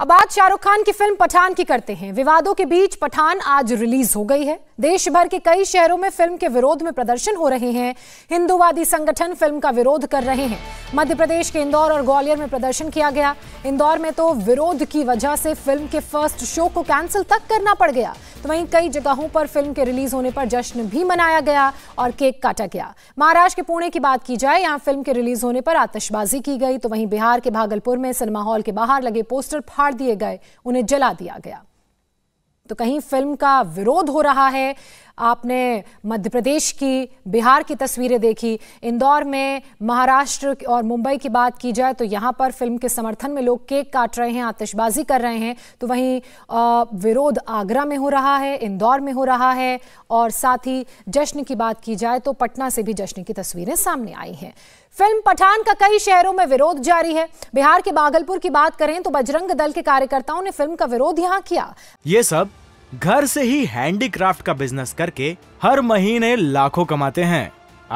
अब बात शाहरुख खान की फिल्म पठान की करते हैं विवादों के बीच पठान आज रिलीज हो गई है देश भर के कई शहरों में फिल्म के विरोध में प्रदर्शन हो रहे हैं हिंदुवादी संगठन फिल्म का विरोध कर रहे हैं मध्य प्रदेश के इंदौर और ग्वालियर में प्रदर्शन किया गया इंदौर में तो विरोध की वजह से फिल्म के फर्स्ट शो को कैंसिल तक करना पड़ गया तो वहीं कई जगहों पर फिल्म के रिलीज होने पर जश्न भी मनाया गया और केक काटा गया महाराष्ट्र के पुणे की बात की जाए यहाँ फिल्म के रिलीज होने पर आतिशबाजी की गई तो वहीं बिहार के भागलपुर में सिनेमा हॉल के बाहर लगे पोस्टर फाड़ दिए गए उन्हें जला दिया गया तो कहीं फिल्म का विरोध हो रहा है आपने मध्य प्रदेश की बिहार की तस्वीरें देखी इंदौर में महाराष्ट्र और मुंबई की बात की जाए तो यहाँ पर फिल्म के समर्थन में लोग केक काट रहे हैं आतिशबाजी कर रहे हैं तो वहीं विरोध आगरा में हो रहा है इंदौर में हो रहा है और साथ ही जश्न की बात की जाए तो पटना से भी जश्न की तस्वीरें सामने आई हैं फिल्म पठान का कई शहरों में विरोध जारी है बिहार के बागलपुर की बात करें तो बजरंग दल के कार्यकर्ताओं ने फिल्म का विरोध यहाँ किया ये सब घर से ही हैंडीक्राफ्ट का बिजनेस करके हर महीने लाखों कमाते हैं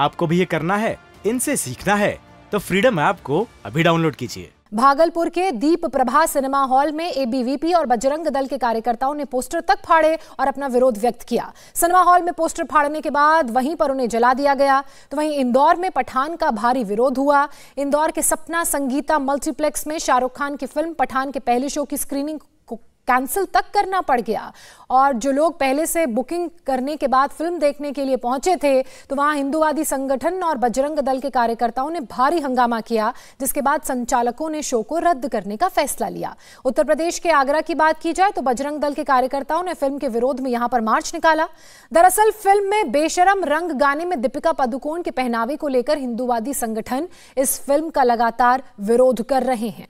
आपको भी ये करना है इनसे सीखना है तो फ्रीडम ऐप को अभी डाउनलोड कीजिए भागलपुर के दीप प्रभा सिनेमा हॉल में एबीवीपी और बजरंग दल के कार्यकर्ताओं ने पोस्टर तक फाड़े और अपना विरोध व्यक्त किया सिनेमा हॉल में पोस्टर फाड़ने के बाद वहीं पर उन्हें जला दिया गया तो वहीं इंदौर में पठान का भारी विरोध हुआ इंदौर के सपना संगीता मल्टीप्लेक्स में शाहरुख खान की फिल्म पठान के पहले शो की स्क्रीनिंग कैंसिल तक करना पड़ गया और जो लोग पहले से बुकिंग करने के बाद फिल्म देखने के लिए पहुंचे थे तो वहां हिंदूवादी संगठन और बजरंग दल के कार्यकर्ताओं ने भारी हंगामा किया जिसके बाद संचालकों ने शो को रद्द करने का फैसला लिया उत्तर प्रदेश के आगरा की बात की जाए तो बजरंग दल के कार्यकर्ताओं ने फिल्म के विरोध में यहां पर मार्च निकाला दरअसल फिल्म में बेशरम रंग गाने में दीपिका पदुकोण के पहनावे को लेकर हिंदूवादी संगठन इस फिल्म का लगातार विरोध कर रहे हैं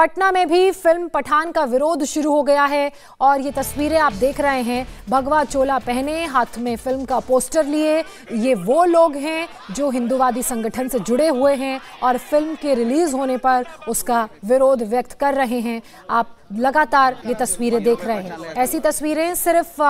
पटना में भी फिल्म पठान का विरोध शुरू हो गया है और ये तस्वीरें आप देख रहे हैं भगवा चोला पहने हाथ में फिल्म का पोस्टर लिए ये वो लोग हैं जो हिंदूवादी संगठन से जुड़े हुए हैं और फिल्म के रिलीज होने पर उसका विरोध व्यक्त कर रहे हैं आप लगातार ये तस्वीरें देख रहे हैं ऐसी तस्वीरें सिर्फ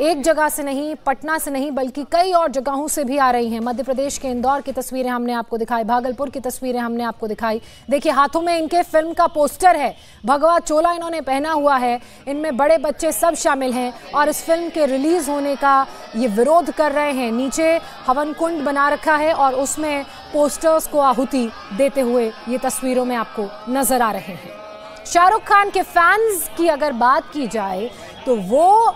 एक जगह से नहीं पटना से नहीं बल्कि कई और जगहों से भी आ रही हैं मध्य प्रदेश के इंदौर की तस्वीरें हमने आपको दिखाई भागलपुर की तस्वीरें हमने आपको दिखाई देखिए हाथों में इनके फिल्म का पोस्टर है भगवा चोला इन्होंने पहना हुआ है इनमें बड़े बच्चे सब शामिल हैं और इस फिल्म के रिलीज होने का ये विरोध कर रहे हैं नीचे हवन कुंड बना रखा है और उसमें पोस्टर्स को आहुति देते हुए ये तस्वीरों में आपको नजर आ रहे हैं शाहरुख खान के फैंस की अगर बात की जाए तो वो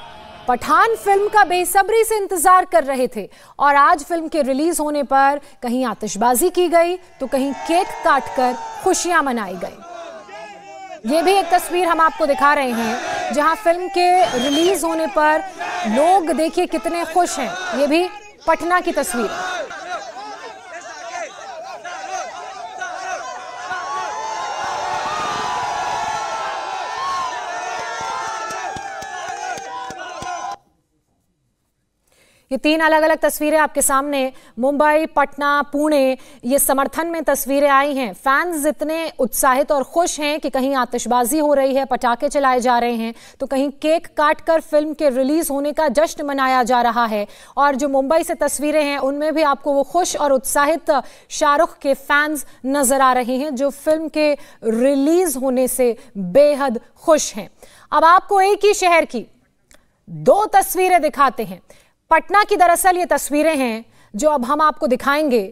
पठान फिल्म का बेसब्री से इंतजार कर रहे थे और आज फिल्म के रिलीज होने पर कहीं आतिशबाजी की गई तो कहीं केक काट कर खुशियां मनाई गई ये भी एक तस्वीर हम आपको दिखा रहे हैं जहां फिल्म के रिलीज होने पर लोग देखिए कितने खुश हैं ये भी पटना की तस्वीर है ये तीन अलग अलग तस्वीरें आपके सामने मुंबई पटना पुणे ये समर्थन में तस्वीरें आई हैं फैंस इतने उत्साहित और खुश हैं कि कहीं आतिशबाजी हो रही है पटाखे चलाए जा रहे हैं तो कहीं केक काट कर फिल्म के रिलीज होने का जश्न मनाया जा रहा है और जो मुंबई से तस्वीरें हैं उनमें भी आपको वो खुश और उत्साहित शाहरुख के फैंस नजर आ रहे हैं जो फिल्म के रिलीज होने से बेहद खुश हैं अब आपको एक ही शहर की दो तस्वीरें दिखाते हैं पटना की दरअसल ये तस्वीरें हैं जो अब हम आपको दिखाएंगे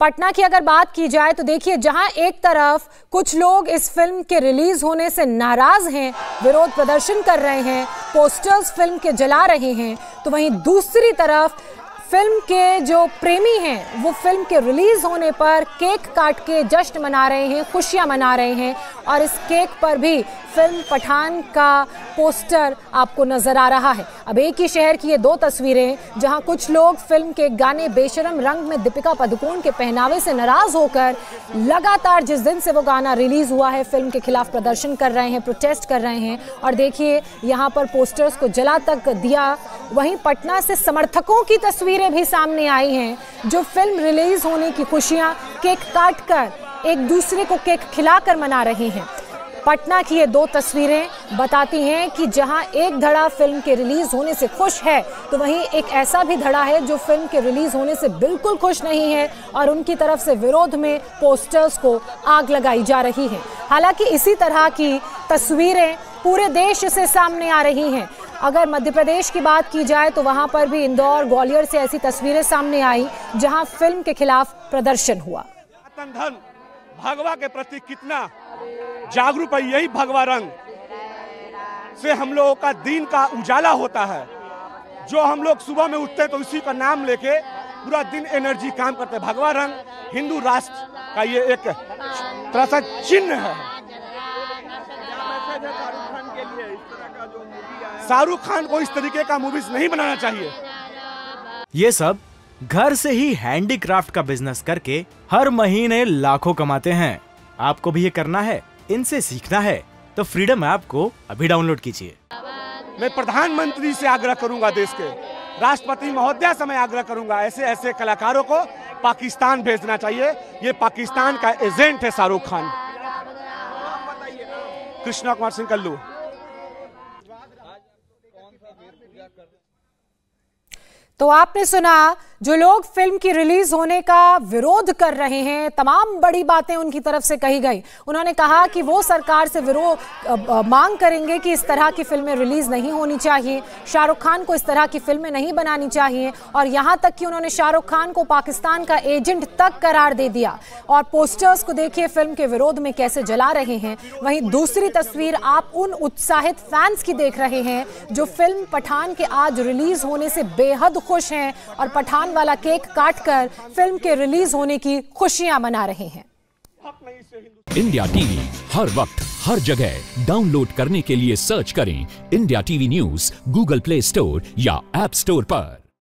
पटना की अगर बात की जाए तो देखिए जहां एक तरफ कुछ लोग इस फिल्म के रिलीज होने से नाराज हैं विरोध प्रदर्शन कर रहे हैं पोस्टर्स फिल्म के जला रहे हैं तो वहीं दूसरी तरफ फिल्म के जो प्रेमी हैं वो फिल्म के रिलीज होने पर केक काट के जश्न मना रहे हैं खुशियां मना रहे हैं और इस केक पर भी फिल्म पठान का पोस्टर आपको नज़र आ रहा है अब एक ही शहर की ये दो तस्वीरें जहां कुछ लोग फिल्म के गाने बेशरम रंग में दीपिका पदुकोण के पहनावे से नाराज़ होकर लगातार जिस दिन से वो गाना रिलीज़ हुआ है फिल्म के खिलाफ प्रदर्शन कर रहे हैं प्रोटेस्ट कर रहे हैं और देखिए यहाँ पर पोस्टर्स को जला तक दिया वहीं पटना से समर्थकों की तस्वीरें भी सामने आई हैं जो फिल्म रिलीज़ होने की खुशियाँ केक काट कर एक दूसरे को केक खिलाकर मना रहे हैं पटना की ये दो तस्वीरें बताती हैं कि जहां एक धड़ा फिल्म के रिलीज होने से खुश है तो वहीं एक ऐसा भी धड़ा है जो फिल्म के रिलीज होने से बिल्कुल खुश नहीं है और उनकी तरफ से विरोध में पोस्टर्स को आग लगाई जा रही है हालांकि इसी तरह की तस्वीरें पूरे देश से सामने आ रही हैं अगर मध्य प्रदेश की बात की जाए तो वहां पर भी इंदौर ग्वालियर से ऐसी तस्वीरें सामने आई जहां फिल्म के खिलाफ प्रदर्शन हुआ भगवा के प्रति कितना जागरूक है यही भगवा रंग से हम लोगों का दिन का उजाला होता है जो हम लोग सुबह में उठते तो इसी का नाम लेके पूरा दिन एनर्जी काम करते भगवा रंग हिंदू राष्ट्र का ये एक तरह सा चिन्ह है शाहरुख खान को इस तरीके का मूवीज नहीं बनाना चाहिए ये सब घर से ही हैंडीक्राफ्ट का बिजनेस करके हर महीने लाखों कमाते हैं आपको भी ये करना है इनसे सीखना है तो फ्रीडम ऐप को अभी डाउनलोड कीजिए मैं प्रधानमंत्री से आग्रह करूंगा देश के राष्ट्रपति महोदया से मैं आग्रह करूंगा ऐसे ऐसे कलाकारों को पाकिस्तान भेजना चाहिए ये पाकिस्तान का एजेंट है शाहरुख खान कृष्णा कुमार सिंह कल्लू तो आपने सुना जो लोग फिल्म की रिलीज होने का विरोध कर रहे हैं तमाम बड़ी बातें उनकी तरफ से कही गई उन्होंने कहा कि वो सरकार से विरोध मांग करेंगे कि इस तरह की फिल्में रिलीज नहीं होनी चाहिए शाहरुख खान को इस तरह की फिल्में नहीं बनानी चाहिए और यहाँ तक कि उन्होंने शाहरुख खान को पाकिस्तान का एजेंट तक करार दे दिया और पोस्टर्स को देखिए फिल्म के विरोध में कैसे जला रहे हैं वहीं दूसरी तस्वीर आप उन उत्साहित फैंस की देख रहे हैं जो फिल्म पठान के आज रिलीज होने से बेहद खुश हैं और पठान पान वाला केक काटकर फिल्म के रिलीज होने की खुशियां मना रहे हैं इंडिया टीवी हर वक्त हर जगह डाउनलोड करने के लिए सर्च करें India TV news Google Play Store या एप स्टोर पर